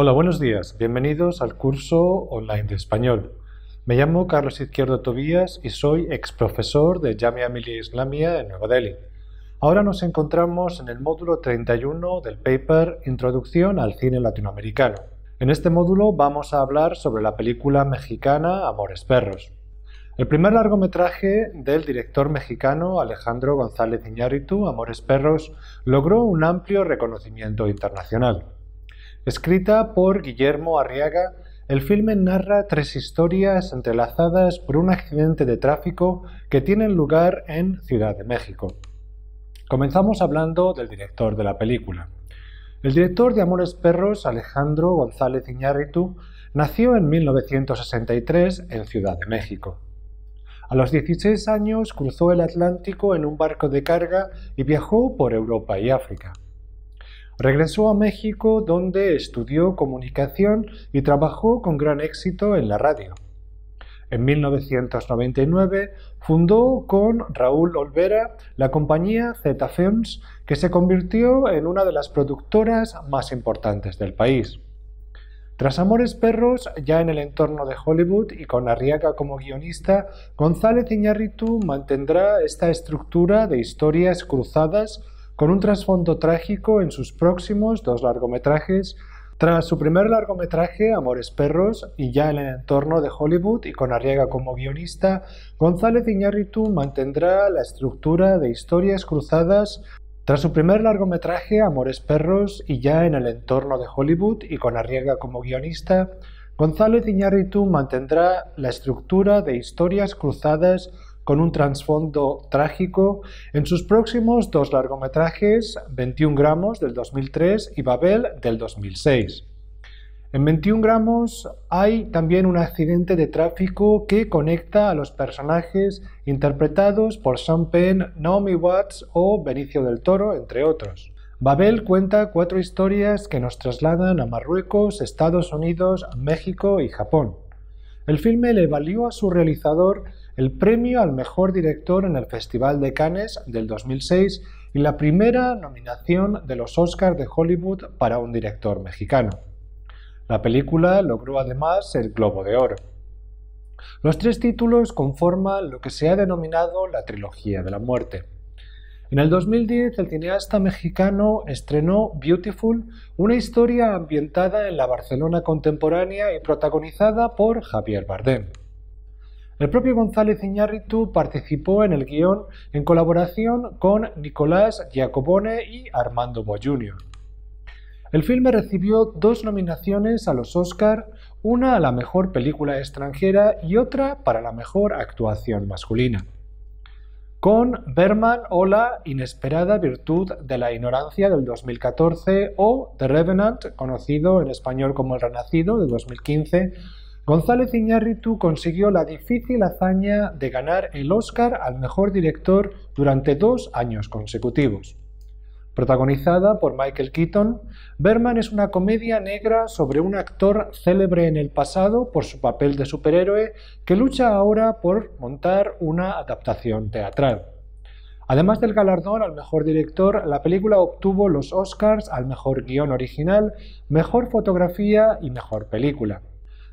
Hola, buenos días. Bienvenidos al curso online de español. Me llamo Carlos Izquierdo Tobías y soy ex profesor de Jamia Millia Islamia en Nueva Delhi. Ahora nos encontramos en el módulo 31 del paper Introducción al cine latinoamericano. En este módulo vamos a hablar sobre la película mexicana Amores Perros. El primer largometraje del director mexicano Alejandro González Iñárritu, Amores Perros, logró un amplio reconocimiento internacional. Escrita por Guillermo Arriaga, el filme narra tres historias entrelazadas por un accidente de tráfico que tienen lugar en Ciudad de México. Comenzamos hablando del director de la película. El director de Amores Perros, Alejandro González Iñárritu, nació en 1963 en Ciudad de México. A los 16 años cruzó el Atlántico en un barco de carga y viajó por Europa y África. Regresó a México donde estudió comunicación y trabajó con gran éxito en la radio. En 1999 fundó con Raúl Olvera la compañía Zeta Films, que se convirtió en una de las productoras más importantes del país. Tras Amores Perros, ya en el entorno de Hollywood y con Arriaga como guionista, González Iñárritu mantendrá esta estructura de historias cruzadas con un trasfondo trágico en sus próximos dos largometrajes. Tras su primer largometraje, Amores Perros, y ya en el entorno de Hollywood y con Arriega como guionista, González Iñárritu mantendrá la estructura de historias cruzadas tras su primer largometraje, Amores Perros, y ya en el entorno de Hollywood y con Arriega como guionista, González Iñárritu mantendrá la estructura de historias cruzadas con un trasfondo trágico en sus próximos dos largometrajes, 21 gramos del 2003 y Babel del 2006. En 21 gramos hay también un accidente de tráfico que conecta a los personajes interpretados por Sean Penn, Naomi Watts o Benicio del Toro, entre otros. Babel cuenta cuatro historias que nos trasladan a Marruecos, Estados Unidos, México y Japón. El filme le valió a su realizador el premio al mejor director en el Festival de Cannes del 2006 y la primera nominación de los Oscars de Hollywood para un director mexicano. La película logró además el Globo de Oro. Los tres títulos conforman lo que se ha denominado la trilogía de la muerte. En el 2010, el cineasta mexicano estrenó Beautiful, una historia ambientada en la Barcelona contemporánea y protagonizada por Javier Bardem. El propio González Iñárritu participó en el guión en colaboración con Nicolás Giacobone y Armando Bo Jr. El filme recibió dos nominaciones a los Oscar, una a la mejor película extranjera y otra para la mejor actuación masculina. Con Berman o La inesperada virtud de la ignorancia del 2014 o The Revenant, conocido en español como El Renacido de 2015, González Iñárritu consiguió la difícil hazaña de ganar el Oscar al mejor director durante dos años consecutivos. Protagonizada por Michael Keaton, Berman es una comedia negra sobre un actor célebre en el pasado por su papel de superhéroe que lucha ahora por montar una adaptación teatral. Además del galardón al mejor director, la película obtuvo los Oscars al mejor guión original, mejor fotografía y mejor película.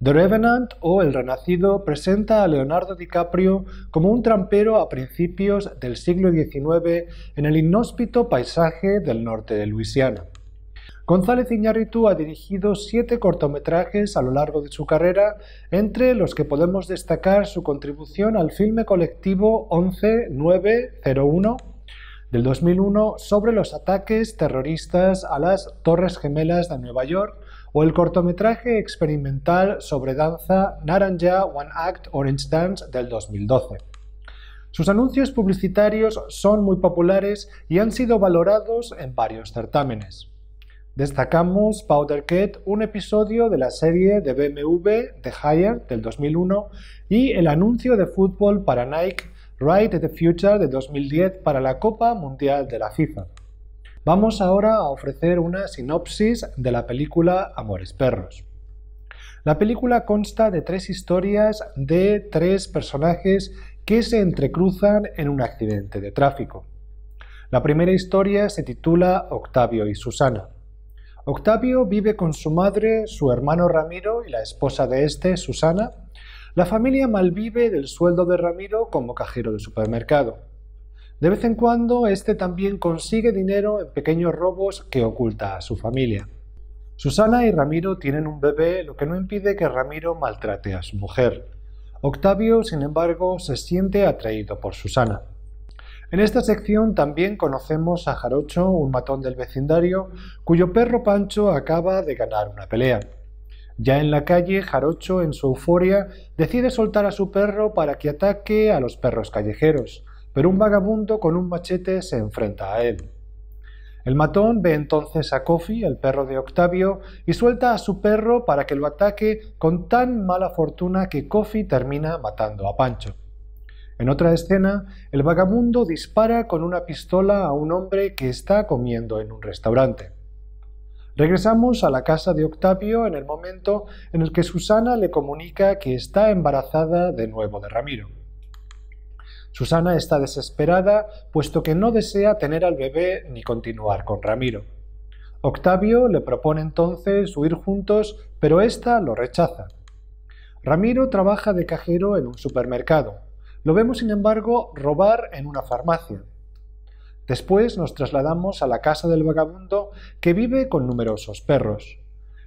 The Revenant o El Renacido presenta a Leonardo DiCaprio como un trampero a principios del siglo XIX en el inhóspito paisaje del norte de Luisiana. González Iñárritu ha dirigido siete cortometrajes a lo largo de su carrera, entre los que podemos destacar su contribución al filme colectivo 11901 del 2001 sobre los ataques terroristas a las Torres Gemelas de Nueva York o el cortometraje experimental sobre danza Naranja One Act Orange Dance del 2012. Sus anuncios publicitarios son muy populares y han sido valorados en varios certámenes. Destacamos Powder Cat, un episodio de la serie de BMW The Hire del 2001 y el anuncio de fútbol para Nike Ride the Future de 2010 para la Copa Mundial de la FIFA. Vamos ahora a ofrecer una sinopsis de la película Amores Perros. La película consta de tres historias de tres personajes que se entrecruzan en un accidente de tráfico. La primera historia se titula Octavio y Susana. Octavio vive con su madre, su hermano Ramiro y la esposa de este, Susana. La familia malvive del sueldo de Ramiro como cajero de supermercado. De vez en cuando, este también consigue dinero en pequeños robos que oculta a su familia. Susana y Ramiro tienen un bebé, lo que no impide que Ramiro maltrate a su mujer. Octavio, sin embargo, se siente atraído por Susana. En esta sección también conocemos a Jarocho, un matón del vecindario, cuyo perro Pancho acaba de ganar una pelea. Ya en la calle, Jarocho, en su euforia, decide soltar a su perro para que ataque a los perros callejeros pero un vagabundo con un machete se enfrenta a él. El matón ve entonces a Kofi, el perro de Octavio, y suelta a su perro para que lo ataque con tan mala fortuna que coffee termina matando a Pancho. En otra escena, el vagabundo dispara con una pistola a un hombre que está comiendo en un restaurante. Regresamos a la casa de Octavio en el momento en el que Susana le comunica que está embarazada de nuevo de Ramiro. Susana está desesperada, puesto que no desea tener al bebé ni continuar con Ramiro. Octavio le propone entonces huir juntos, pero ésta lo rechaza. Ramiro trabaja de cajero en un supermercado. Lo vemos, sin embargo, robar en una farmacia. Después nos trasladamos a la casa del vagabundo que vive con numerosos perros.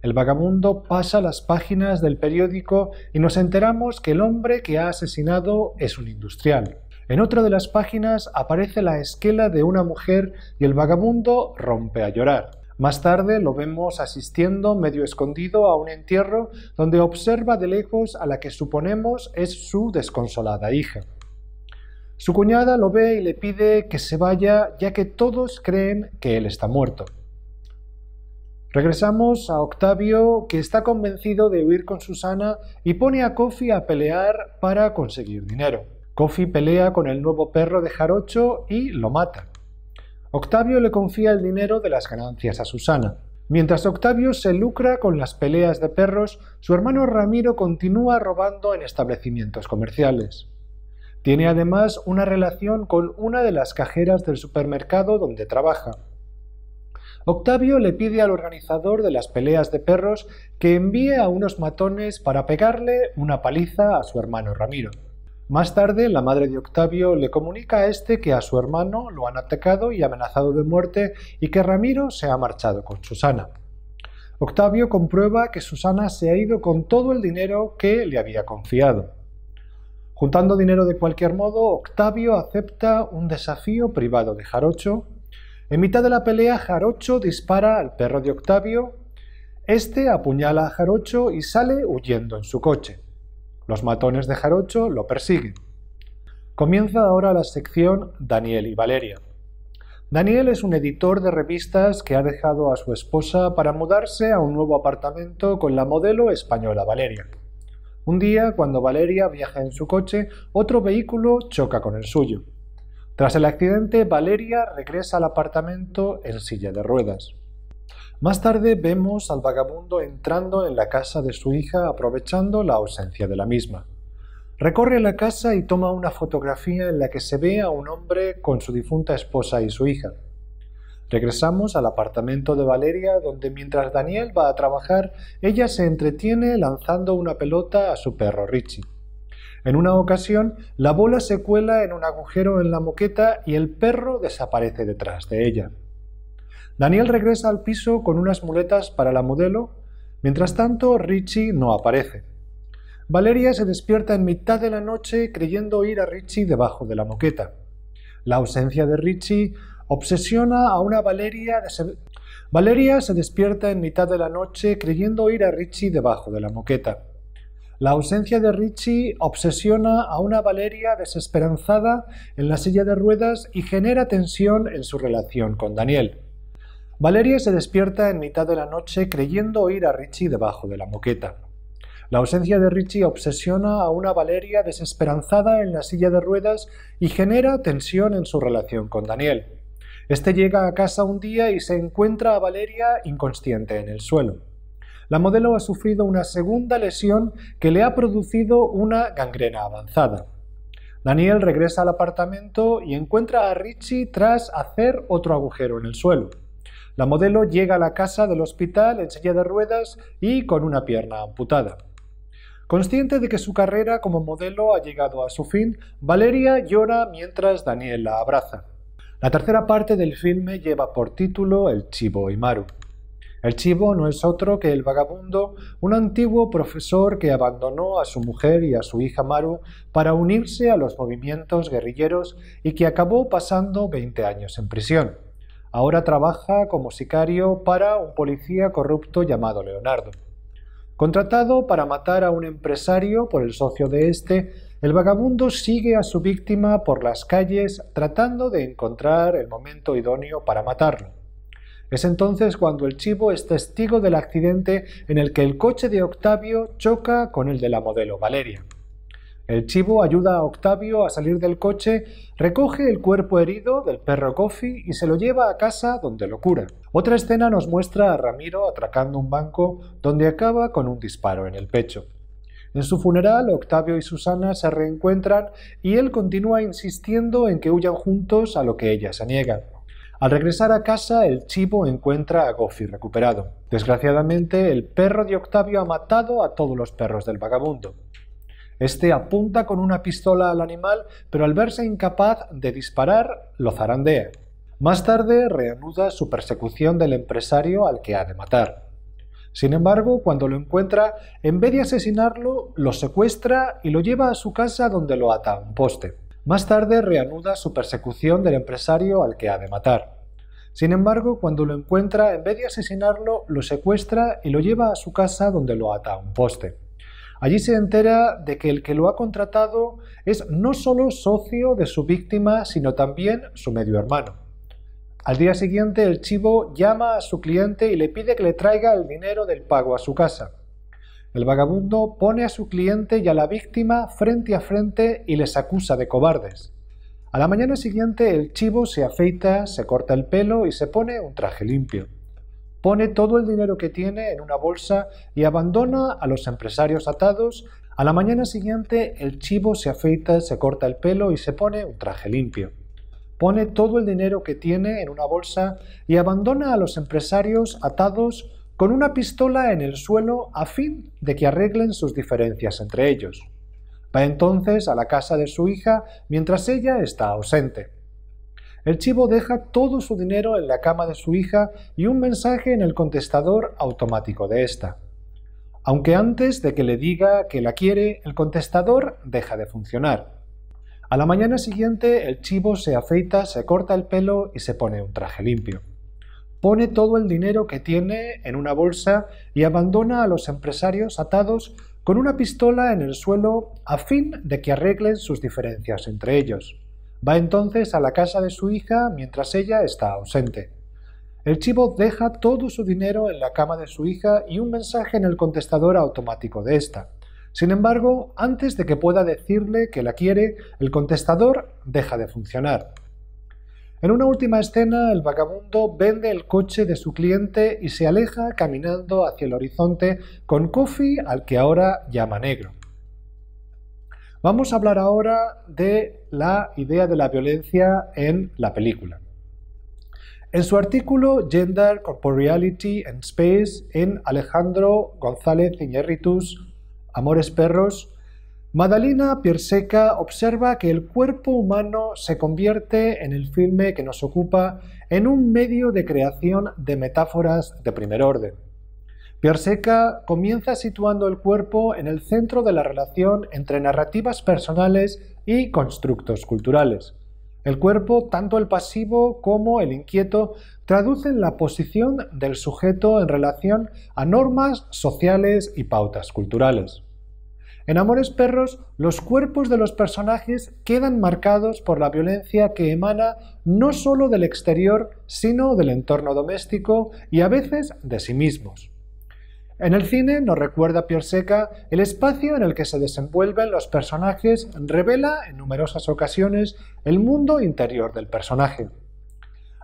El vagabundo pasa las páginas del periódico y nos enteramos que el hombre que ha asesinado es un industrial. En otra de las páginas aparece la esquela de una mujer y el vagabundo rompe a llorar. Más tarde lo vemos asistiendo medio escondido a un entierro donde observa de lejos a la que suponemos es su desconsolada hija. Su cuñada lo ve y le pide que se vaya ya que todos creen que él está muerto. Regresamos a Octavio que está convencido de huir con Susana y pone a Kofi a pelear para conseguir dinero. Kofi pelea con el nuevo perro de Jarocho y lo mata. Octavio le confía el dinero de las ganancias a Susana. Mientras Octavio se lucra con las peleas de perros, su hermano Ramiro continúa robando en establecimientos comerciales. Tiene además una relación con una de las cajeras del supermercado donde trabaja. Octavio le pide al organizador de las peleas de perros que envíe a unos matones para pegarle una paliza a su hermano Ramiro. Más tarde, la madre de Octavio le comunica a este que a su hermano lo han atacado y amenazado de muerte y que Ramiro se ha marchado con Susana. Octavio comprueba que Susana se ha ido con todo el dinero que le había confiado. Juntando dinero de cualquier modo, Octavio acepta un desafío privado de Jarocho. En mitad de la pelea, Jarocho dispara al perro de Octavio. Este apuñala a Jarocho y sale huyendo en su coche. Los matones de Jarocho lo persiguen. Comienza ahora la sección Daniel y Valeria. Daniel es un editor de revistas que ha dejado a su esposa para mudarse a un nuevo apartamento con la modelo española Valeria. Un día, cuando Valeria viaja en su coche, otro vehículo choca con el suyo. Tras el accidente, Valeria regresa al apartamento en silla de ruedas. Más tarde vemos al vagabundo entrando en la casa de su hija aprovechando la ausencia de la misma. Recorre la casa y toma una fotografía en la que se ve a un hombre con su difunta esposa y su hija. Regresamos al apartamento de Valeria, donde mientras Daniel va a trabajar, ella se entretiene lanzando una pelota a su perro Richie. En una ocasión, la bola se cuela en un agujero en la moqueta y el perro desaparece detrás de ella. Daniel regresa al piso con unas muletas para la modelo. Mientras tanto, Richie no aparece. Valeria se despierta en mitad de la noche creyendo oír a Richie debajo de la moqueta. La ausencia de Richie obsesiona a una Valeria. Valeria se despierta en mitad de la noche creyendo a Richie debajo de la moqueta. La ausencia de Richie obsesiona a una Valeria desesperanzada en la silla de ruedas y genera tensión en su relación con Daniel. Valeria se despierta en mitad de la noche creyendo oír a Richie debajo de la moqueta. La ausencia de Richie obsesiona a una Valeria desesperanzada en la silla de ruedas y genera tensión en su relación con Daniel. Este llega a casa un día y se encuentra a Valeria inconsciente en el suelo. La modelo ha sufrido una segunda lesión que le ha producido una gangrena avanzada. Daniel regresa al apartamento y encuentra a Richie tras hacer otro agujero en el suelo. La modelo llega a la casa del hospital en silla de ruedas y con una pierna amputada. Consciente de que su carrera como modelo ha llegado a su fin, Valeria llora mientras Daniel la abraza. La tercera parte del filme lleva por título El Chivo y Maru. El chivo no es otro que el vagabundo, un antiguo profesor que abandonó a su mujer y a su hija Maru para unirse a los movimientos guerrilleros y que acabó pasando 20 años en prisión. Ahora trabaja como sicario para un policía corrupto llamado Leonardo. Contratado para matar a un empresario por el socio de este, el vagabundo sigue a su víctima por las calles tratando de encontrar el momento idóneo para matarlo. Es entonces cuando el chivo es testigo del accidente en el que el coche de Octavio choca con el de la modelo Valeria. El chivo ayuda a Octavio a salir del coche, recoge el cuerpo herido del perro Coffee y se lo lleva a casa donde lo cura. Otra escena nos muestra a Ramiro atracando un banco donde acaba con un disparo en el pecho. En su funeral, Octavio y Susana se reencuentran y él continúa insistiendo en que huyan juntos a lo que ella se niega. Al regresar a casa, el chivo encuentra a Goffy recuperado. Desgraciadamente, el perro de Octavio ha matado a todos los perros del vagabundo. Este apunta con una pistola al animal, pero al verse incapaz de disparar, lo zarandea. Más tarde reanuda su persecución del empresario al que ha de matar. Sin embargo, cuando lo encuentra, en vez de asesinarlo, lo secuestra y lo lleva a su casa donde lo ata a un poste. Más tarde reanuda su persecución del empresario al que ha de matar. Sin embargo, cuando lo encuentra, en vez de asesinarlo, lo secuestra y lo lleva a su casa donde lo ata a un poste. Allí se entera de que el que lo ha contratado es no solo socio de su víctima, sino también su medio hermano. Al día siguiente, el chivo llama a su cliente y le pide que le traiga el dinero del pago a su casa. El vagabundo pone a su cliente y a la víctima frente a frente y les acusa de cobardes. A la mañana siguiente el chivo se afeita, se corta el pelo y se pone un traje limpio pone todo el dinero que tiene en una bolsa y abandona a los empresarios atados. A la mañana siguiente el chivo se afeita, se corta el pelo y se pone un traje limpio. Pone todo el dinero que tiene en una bolsa y abandona a los empresarios atados con una pistola en el suelo a fin de que arreglen sus diferencias entre ellos. Va entonces a la casa de su hija mientras ella está ausente. El chivo deja todo su dinero en la cama de su hija y un mensaje en el contestador automático de esta. Aunque antes de que le diga que la quiere, el contestador deja de funcionar. A la mañana siguiente, el chivo se afeita, se corta el pelo y se pone un traje limpio. Pone todo el dinero que tiene en una bolsa y abandona a los empresarios atados con una pistola en el suelo a fin de que arreglen sus diferencias entre ellos. Va entonces a la casa de su hija mientras ella está ausente. El chivo deja todo su dinero en la cama de su hija y un mensaje en el contestador automático de esta. Sin embargo, antes de que pueda decirle que la quiere, el contestador deja de funcionar. En una última escena, el vagabundo vende el coche de su cliente y se aleja caminando hacia el horizonte con Kofi, al que ahora llama negro. Vamos a hablar ahora de la idea de la violencia en la película. En su artículo Gender, Corporeality and Space en Alejandro González Iñérritus Amores Perros, Madalina Pierseca observa que el cuerpo humano se convierte en el filme que nos ocupa en un medio de creación de metáforas de primer orden. Pierceca comienza situando el cuerpo en el centro de la relación entre narrativas personales y constructos culturales. El cuerpo, tanto el pasivo como el inquieto, traducen la posición del sujeto en relación a normas sociales y pautas culturales. En Amores Perros, los cuerpos de los personajes quedan marcados por la violencia que emana no solo del exterior, sino del entorno doméstico y a veces de sí mismos. En el cine nos recuerda a el espacio en el que se desenvuelven los personajes, revela en numerosas ocasiones el mundo interior del personaje.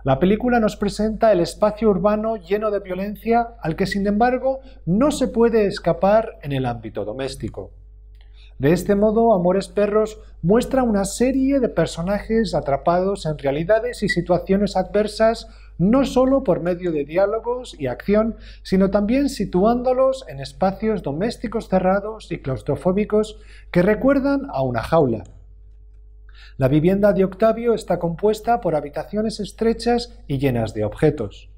La película nos presenta el espacio urbano lleno de violencia al que sin embargo no se puede escapar en el ámbito doméstico. De este modo, Amores Perros muestra una serie de personajes atrapados en realidades y situaciones adversas, no solo por medio de diálogos y acción, sino también situándolos en espacios domésticos cerrados y claustrofóbicos que recuerdan a una jaula. La vivienda de Octavio está compuesta por habitaciones estrechas y llenas de objetos.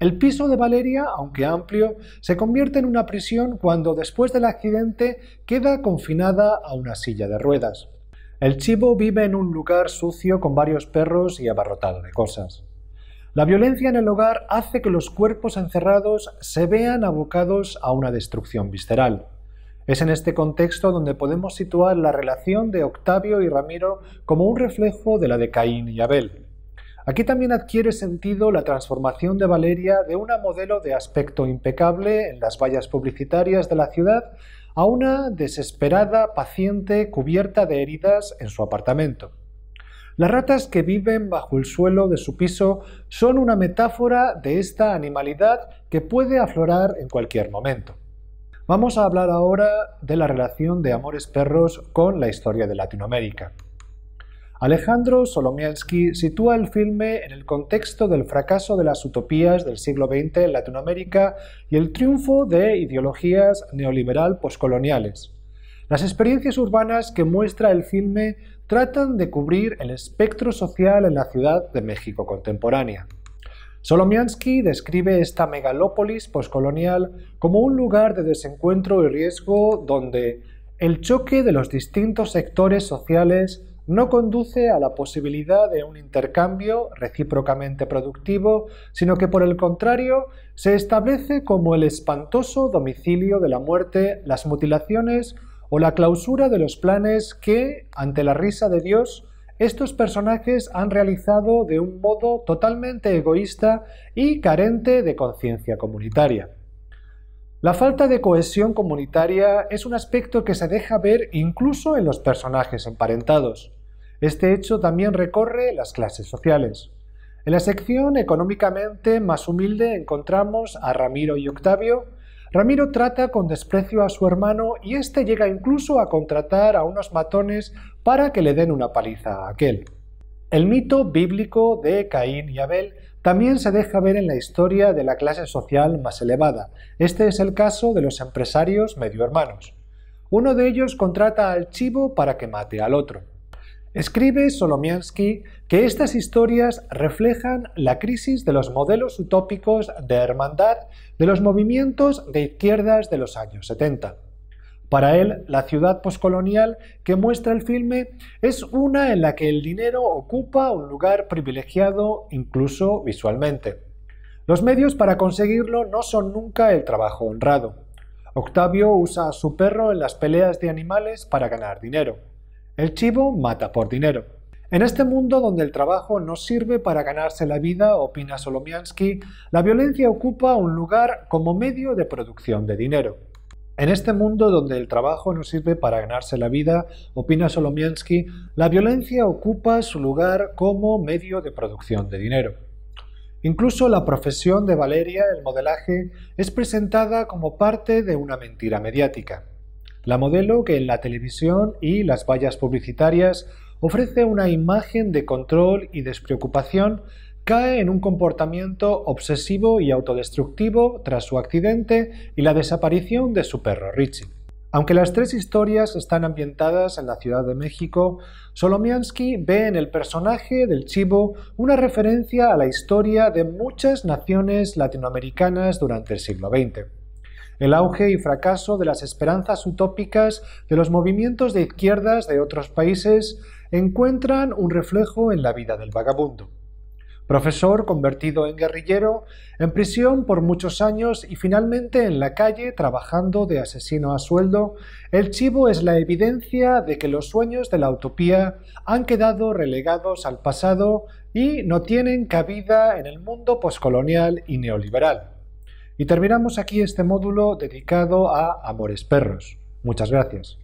El piso de Valeria, aunque amplio, se convierte en una prisión cuando después del accidente queda confinada a una silla de ruedas. El chivo vive en un lugar sucio con varios perros y abarrotado de cosas. La violencia en el hogar hace que los cuerpos encerrados se vean abocados a una destrucción visceral. Es en este contexto donde podemos situar la relación de Octavio y Ramiro como un reflejo de la de Caín y Abel. Aquí también adquiere sentido la transformación de Valeria de una modelo de aspecto impecable en las vallas publicitarias de la ciudad a una desesperada paciente cubierta de heridas en su apartamento. Las ratas que viven bajo el suelo de su piso son una metáfora de esta animalidad que puede aflorar en cualquier momento. Vamos a hablar ahora de la relación de Amores Perros con la historia de Latinoamérica. Alejandro Solomiansky sitúa el filme en el contexto del fracaso de las utopías del siglo XX en Latinoamérica y el triunfo de ideologías neoliberal poscoloniales. Las experiencias urbanas que muestra el filme tratan de cubrir el espectro social en la Ciudad de México contemporánea. Solomiansky describe esta megalópolis poscolonial como un lugar de desencuentro y riesgo donde el choque de los distintos sectores sociales no conduce a la posibilidad de un intercambio recíprocamente productivo, sino que por el contrario se establece como el espantoso domicilio de la muerte, las mutilaciones o la clausura de los planes que, ante la risa de Dios, estos personajes han realizado de un modo totalmente egoísta y carente de conciencia comunitaria. La falta de cohesión comunitaria es un aspecto que se deja ver incluso en los personajes emparentados. Este hecho también recorre las clases sociales. En la sección económicamente más humilde encontramos a Ramiro y Octavio. Ramiro trata con desprecio a su hermano y este llega incluso a contratar a unos matones para que le den una paliza a aquel. El mito bíblico de Caín y Abel también se deja ver en la historia de la clase social más elevada. Este es el caso de los empresarios medio hermanos. Uno de ellos contrata al chivo para que mate al otro. Escribe Solomiansky que estas historias reflejan la crisis de los modelos utópicos de hermandad de los movimientos de izquierdas de los años 70. Para él, la ciudad poscolonial que muestra el filme es una en la que el dinero ocupa un lugar privilegiado incluso visualmente. Los medios para conseguirlo no son nunca el trabajo honrado. Octavio usa a su perro en las peleas de animales para ganar dinero. El chivo mata por dinero. En este mundo donde el trabajo no sirve para ganarse la vida, opina Solomiansky, la violencia ocupa un lugar como medio de producción de dinero. En este mundo donde el trabajo no sirve para ganarse la vida, opina Solomiansky, la violencia ocupa su lugar como medio de producción de dinero. Incluso la profesión de Valeria, el modelaje, es presentada como parte de una mentira mediática. La modelo que en la televisión y las vallas publicitarias ofrece una imagen de control y despreocupación cae en un comportamiento obsesivo y autodestructivo tras su accidente y la desaparición de su perro Richie. Aunque las tres historias están ambientadas en la Ciudad de México, Solomiansky ve en el personaje del chivo una referencia a la historia de muchas naciones latinoamericanas durante el siglo XX el auge y fracaso de las esperanzas utópicas de los movimientos de izquierdas de otros países encuentran un reflejo en la vida del vagabundo. Profesor convertido en guerrillero, en prisión por muchos años y finalmente en la calle trabajando de asesino a sueldo, el chivo es la evidencia de que los sueños de la utopía han quedado relegados al pasado y no tienen cabida en el mundo poscolonial y neoliberal. Y terminamos aquí este módulo dedicado a Amores Perros. Muchas gracias.